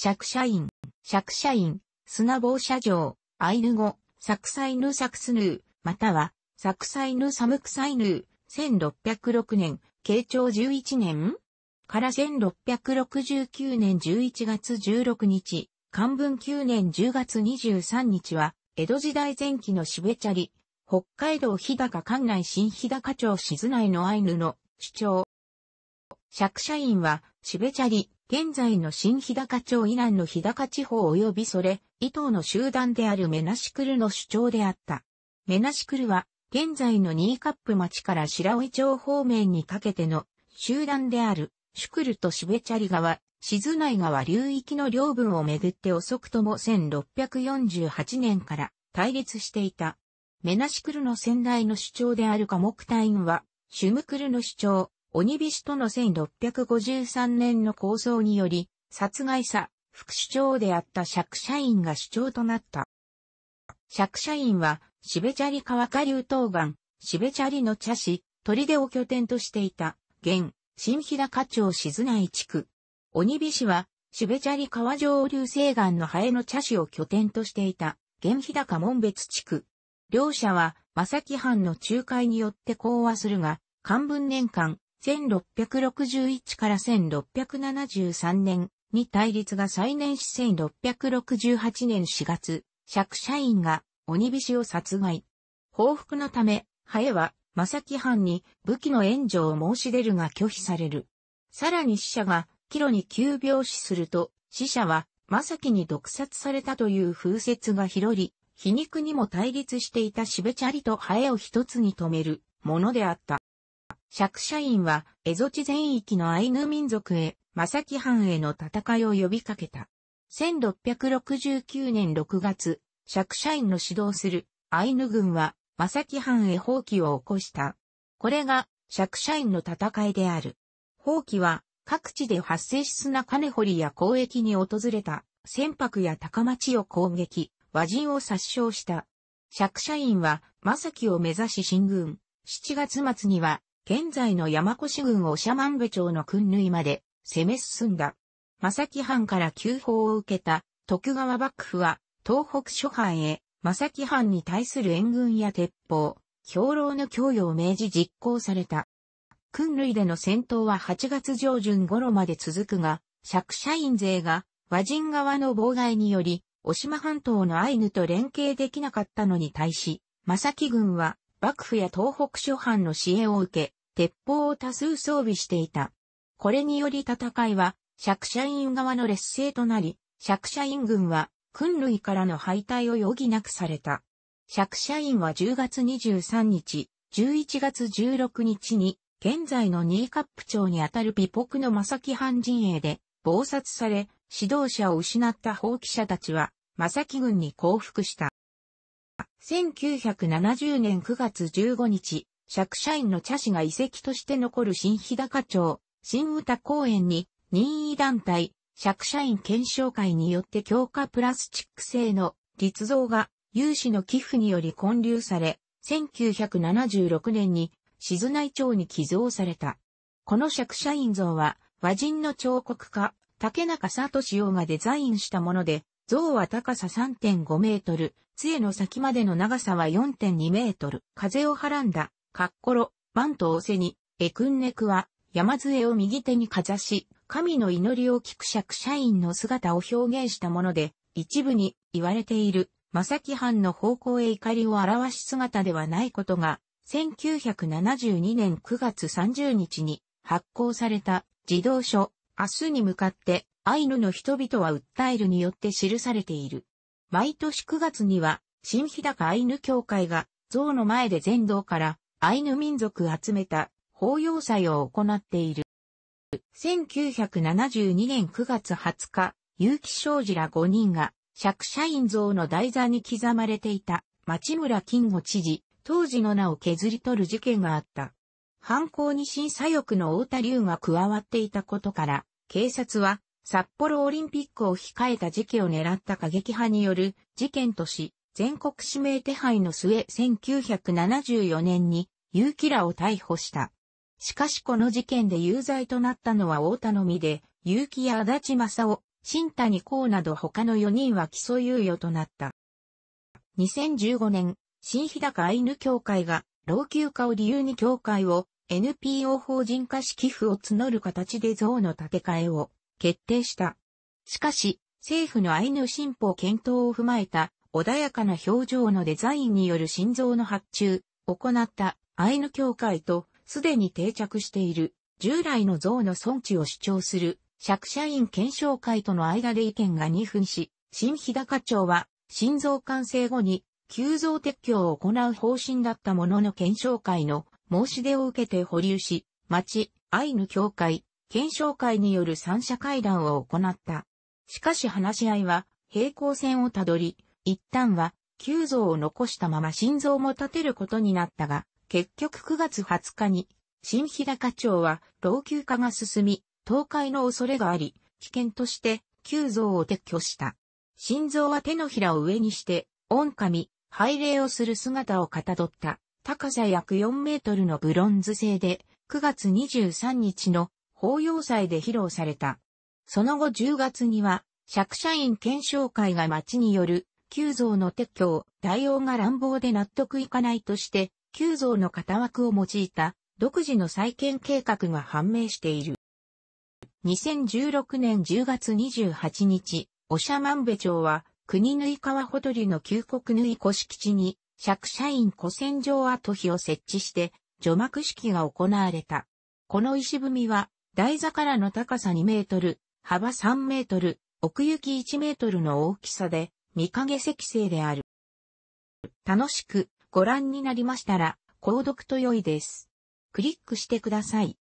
釈社員、釈社員、砂棒社場、アイヌ語、サクサイヌサクスヌー、または、サクサイヌサムクサイヌー、1606年、慶長11年から1669年11月16日、漢文9年10月23日は、江戸時代前期のしべちゃり、北海道日高館内新日高町静内のアイヌの主張。釈社員は、しべちゃり、現在の新日高町以南の日高地方及びそれ、伊東の集団であるメナシクルの主張であった。メナシクルは、現在のニーカップ町から白老町方面にかけての集団である、シュクルとシベチャリ川、静内川流域の領分をめぐって遅くとも1648年から対立していた。メナシクルの先代の主張であるクタインは、シュムクルの主張、鬼菱との1653年の構想により、殺害さ、副首長であった釈社員が主張となった。釈社員は、しべちゃり川下流東岸、しべちゃりの茶師、鳥出を拠点としていた、現、新日高町静内地区。鬼菱は、しべちゃり川上流西岸のハエの茶師を拠点としていた、現日高門別地区。両者は、正木藩の仲介によって講和するが、漢文年間、1661から1673年に対立が再燃し1668年4月、釈社員が鬼菱を殺害。報復のため、ハエは、正木藩に武器の援助を申し出るが拒否される。さらに死者が、キロに急病死すると、死者は、正木に毒殺されたという風説が広り、皮肉にも対立していたしべチャリとハエを一つに止めるものであった。釈社員は、蝦夷地全域のアイヌ民族へ、正木藩への戦いを呼びかけた。1669年6月、釈社員の指導するアイヌ軍は、正木藩へ放棄を起こした。これが、釈社員の戦いである。放棄は、各地で発生し砂金掘りや交易に訪れた、船舶や高町を攻撃、和人を殺傷した。釈社員は、正木を目指し進軍。7月末には、現在の山越郡マン部町の訓類まで攻め進んだ。正木藩から急報を受けた徳川幕府は東北諸藩へ正木藩に対する援軍や鉄砲、兵糧の供与を命じ実行された。訓類での戦闘は8月上旬頃まで続くが、釈社員勢が和人側の妨害により、渡島半島のアイヌと連携できなかったのに対し、正木軍は幕府や東北諸藩の支援を受け、鉄砲を多数装備していた。これにより戦いは、釈社員側の劣勢となり、釈社員軍は、訓類からの敗退を余儀なくされた。釈社員は10月23日、11月16日に、現在のニーカップ町にあたる美北の正木藩陣営で、暴殺され、指導者を失った放棄者たちは、正木軍に降伏した。1970年9月15日、釈社員の茶師が遺跡として残る新日高町、新歌公園に任意団体、釈社員検証会によって強化プラスチック製の立像が有志の寄付により建立され、1976年に静内町に寄贈された。この釈社員像は和人の彫刻家、竹中里志がデザインしたもので、像は高さ3.5メートル、杖の先までの長さは4.2メートル。風をはらんだかっころ、バントを背に、エクンネクは、山杖を右手にかざし、神の祈りを聞く釈社員の姿を表現したもので、一部に言われている、正木藩の方向へ怒りを表し姿ではないことが、1972年9月30日に発行された児童書、明日に向かってアイヌの人々は訴えるによって記されている。毎年9月には、新日高アイヌ協会が、像の前で全道からアイヌ民族集めた法要祭を行っている。1972年9月20日、結城商事ら5人が、釈社員像の台座に刻まれていた、町村金吾知事、当時の名を削り取る事件があった。犯行に審査欲の太田龍が加わっていたことから、警察は、札幌オリンピックを控えた時期を狙った過激派による事件とし、全国指名手配の末1974年に結城らを逮捕した。しかしこの事件で有罪となったのは大田のみで、結城や足立正夫、新谷幸など他の4人は起訴猶予となった。2015年、新日高アイヌ協会が老朽化を理由に協会を NPO 法人化し寄付を募る形で像の建て替えを決定した。しかし、政府のアイヌ新法検討を踏まえた穏やかな表情のデザインによる心臓の発注、行ったアイヌ協会と、すでに定着している、従来の像の尊地を主張する、釈社員検証会との間で意見が2分し、新日高町は、心臓完成後に、急増撤去を行う方針だったものの検証会の申し出を受けて保留し、町、アイヌ協会、検証会による三者会談を行った。しかし話し合いは平行線をたどり、一旦は、旧像を残したまま心臓も立てることになったが、結局9月20日に、新日高町は老朽化が進み、倒壊の恐れがあり、危険として旧像を撤去した。心臓は手のひらを上にして、御神、拝礼をする姿をかたどった、高さ約4メートルのブロンズ製で、9月23日の法要祭で披露された。その後10月には、釈社員検証会が町による旧像の撤去を大王が乱暴で納得いかないとして、旧像の型枠を用いた独自の再建計画が判明している。2016年10月28日、おしゃまんべ町は国縫い川ほとりの旧国縫い古敷地に、釈社員古戦場跡碑を設置して、除幕式が行われた。この石踏みは、台座からの高さ2メートル、幅3メートル、奥行き1メートルの大きさで、見影石星である。楽しくご覧になりましたら、購読と良いです。クリックしてください。